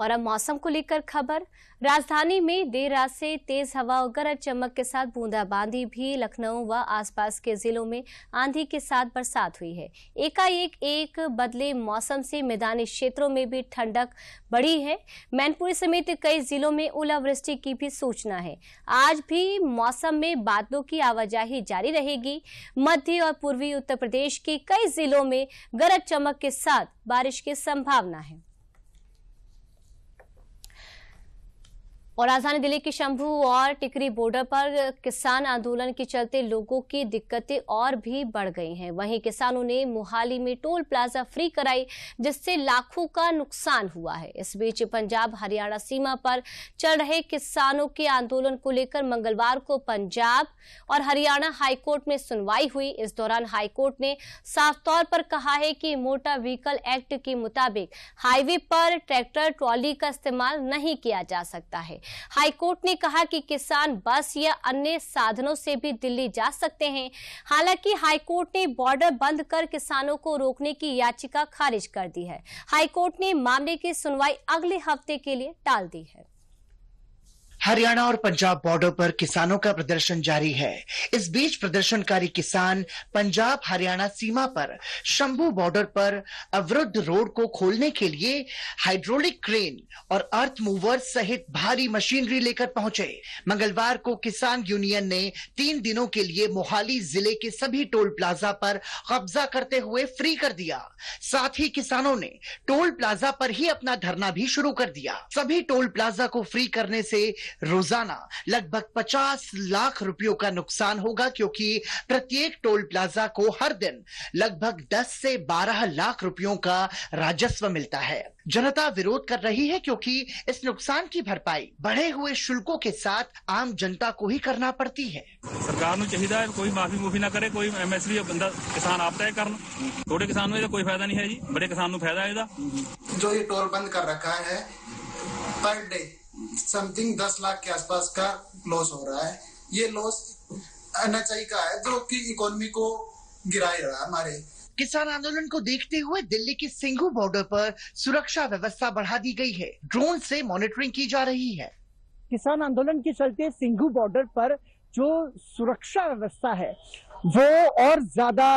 और अब मौसम को लेकर खबर राजधानी में देर रात से तेज हवा और गरज चमक के साथ बूंदाबांदी भी लखनऊ व आसपास के जिलों में आंधी के साथ बरसात हुई है एकाएक एक बदले मौसम से मैदानी क्षेत्रों में भी ठंडक बढ़ी है मैनपुरी समेत कई जिलों में ओलावृष्टि की भी सूचना है आज भी मौसम में बादलों की आवाजाही जारी रहेगी मध्य और पूर्वी उत्तर प्रदेश के कई जिलों में गरज चमक के साथ बारिश की संभावना है और राजधानी दिल्ली के शंभू और टिकरी बॉर्डर पर किसान आंदोलन के चलते लोगों की दिक्कतें और भी बढ़ गई हैं वहीं किसानों ने मोहाली में टोल प्लाजा फ्री कराई जिससे लाखों का नुकसान हुआ है इस बीच पंजाब हरियाणा सीमा पर चल रहे किसानों के आंदोलन को लेकर मंगलवार को पंजाब और हरियाणा हाईकोर्ट में सुनवाई हुई इस दौरान हाईकोर्ट ने साफ तौर पर कहा है कि मोटर व्हीकल एक्ट के मुताबिक हाईवे पर ट्रैक्टर ट्रॉली का इस्तेमाल नहीं किया जा सकता है हाईकोर्ट ने कहा कि किसान बस या अन्य साधनों से भी दिल्ली जा सकते हैं हालांकि हाईकोर्ट ने बॉर्डर बंद कर किसानों को रोकने की याचिका खारिज कर दी है हाईकोर्ट ने मामले की सुनवाई अगले हफ्ते के लिए टाल दी है हरियाणा और पंजाब बॉर्डर पर किसानों का प्रदर्शन जारी है इस बीच प्रदर्शनकारी किसान पंजाब हरियाणा सीमा पर शंभू बॉर्डर पर अवरुद्ध रोड को खोलने के लिए हाइड्रोलिक क्रेन और अर्थ मूवर सहित भारी मशीनरी लेकर पहुंचे मंगलवार को किसान यूनियन ने तीन दिनों के लिए मोहाली जिले के सभी टोल प्लाजा पर कब्जा करते हुए फ्री कर दिया साथ ही किसानों ने टोल प्लाजा पर ही अपना धरना भी शुरू कर दिया सभी टोल प्लाजा को फ्री करने से रोजाना लगभग 50 लाख रुपयों का नुकसान होगा क्योंकि प्रत्येक टोल प्लाजा को हर दिन लगभग 10 से 12 लाख रुपयों का राजस्व मिलता है जनता विरोध कर रही है क्योंकि इस नुकसान की भरपाई बढ़े हुए शुल्कों के साथ आम जनता को ही करना पड़ती है सरकार चाहिए ਚਾਹੀਦਾ कोई माफी ਮਾਫੀ ना करे कोई ਕੋਈ ਐਮਐਸਪੀ ਬੰਦਾ ਕਿਸਾਨ ਆਪ ਤੈਅ ਕਰਨ ਛੋਟੇ ਕਿਸਾਨ ਨੂੰ ਇਹਦਾ ਕੋਈ ਫਾਇਦਾ ਨਹੀਂ ਹੈ ਜੀ ਬੜੇ ਕਿਸਾਨ ਨੂੰ ਫਾਇਦਾ ਇਹਦਾ ਜੋ ਇਹ ਟੋਲ पर डे समथिंग दस लाख के आसपास का लॉस हो रहा है ये लॉस अनाचाई का है जो कि इकोनॉमी को गिराए रहा है हमारे किसान आंदोलन को देखते हुए दिल्ली के सिंघू बॉर्डर पर सुरक्षा व्यवस्था बढ़ा दी गई है ड्रोन से मॉनिटरिंग की जा रही है किसान आंदोलन के चलते सिंघू बॉर्डर पर जो सुरक्षा व्यवस्था है वो और ज्यादा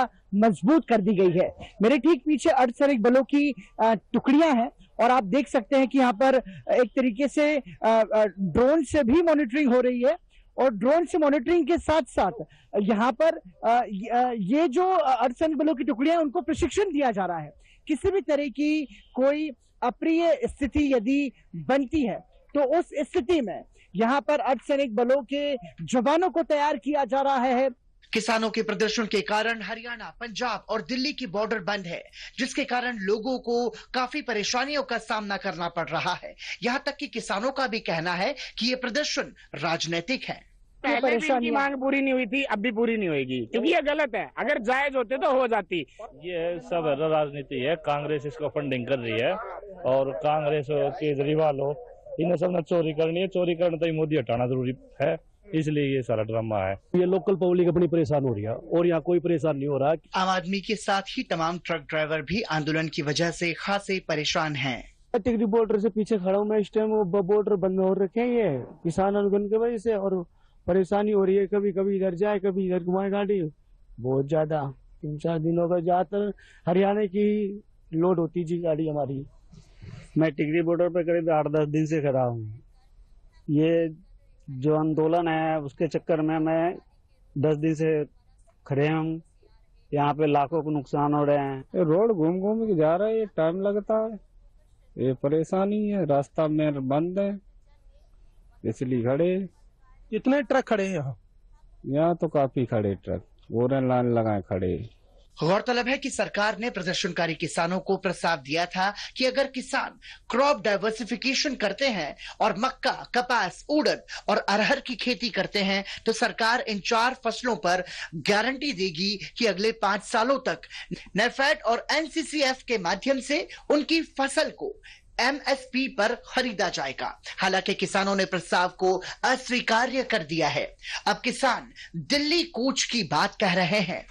मजबूत कर दी गई है मेरे ठीक पीछे अर्धसैनिक बलों की टुकड़ियां हैं और आप देख सकते हैं कि यहाँ पर एक तरीके से ड्रोन से भी मॉनिटरिंग हो रही है और ड्रोन से मॉनिटरिंग के साथ साथ यहाँ पर ये जो अर्सन बलों की टुकड़ियां उनको प्रशिक्षण दिया जा रहा है किसी भी तरह की कोई अप्रिय स्थिति यदि बनती है तो उस स्थिति में यहाँ पर अर्धसैनिक बलों के जवानों को तैयार किया जा रहा है किसानों के प्रदर्शन के कारण हरियाणा पंजाब और दिल्ली की बॉर्डर बंद है जिसके कारण लोगों को काफी परेशानियों का सामना करना पड़ रहा है यहाँ तक कि किसानों का भी कहना है कि ये प्रदर्शन राजनीतिक है पहले भी इनकी मांग पूरी नहीं हुई थी अब भी पूरी नहीं होगी क्योंकि ये गलत है अगर जायज होते तो हो जाती ये सब राजनीति है कांग्रेस इसको फंडिंग कर रही है और कांग्रेस हो केजरीवाल हो इन्हें सब ने चोरी करनी है चोरी करना तो मोदी हटाना जरूरी है इसलिए ये सारा ड्रामा है ये लोकल पब्लिक अपनी परेशान हो रही है और यहाँ कोई परेशान नहीं हो रहा आम आदमी के साथ ही तमाम ट्रक ड्राइवर भी आंदोलन की वजह से खासे परेशान हैं। टिकरी बॉर्डर से पीछे खड़ा हूँ मैं इस टाइम बॉर्डर बंद हो रखे हैं ये किसान आंदोलन की वजह से और परेशानी हो रही है कभी कभी इधर जाए कभी इधर घुमाए गाड़ी बहुत ज्यादा तीन चार दिनों का ज्यादातर हरियाणा की लोड होती जी गाड़ी हमारी मैं टिकरी बॉर्डर पर करीब आठ दस दिन से खड़ा हूँ ये जो आंदोलन है उसके चक्कर में मैं दस दिन से खड़े हूँ यहाँ पे लाखों को नुकसान हो रहे हैं रोड घूम घूम के जा रहा है ये टाइम लगता है ये परेशानी है रास्ता में बंद है इसलिए खड़े कितने ट्रक खड़े हैं यहाँ यहाँ तो काफी खड़े ट्रक बोरे लाइन लगाए खड़े गौरतलब है कि सरकार ने प्रदर्शनकारी किसानों को प्रस्ताव दिया था कि अगर किसान क्रॉप डाइवर्सिफिकेशन करते हैं और मक्का कपास उड़द और अरहर की खेती करते हैं तो सरकार इन चार फसलों पर गारंटी देगी कि अगले पांच सालों तक नेफेड और एनसीसीएफ के माध्यम से उनकी फसल को एमएसपी पर खरीदा जाएगा हालांकि किसानों ने प्रस्ताव को अस्वीकार्य कर दिया है अब किसान दिल्ली कूच की बात कह रहे हैं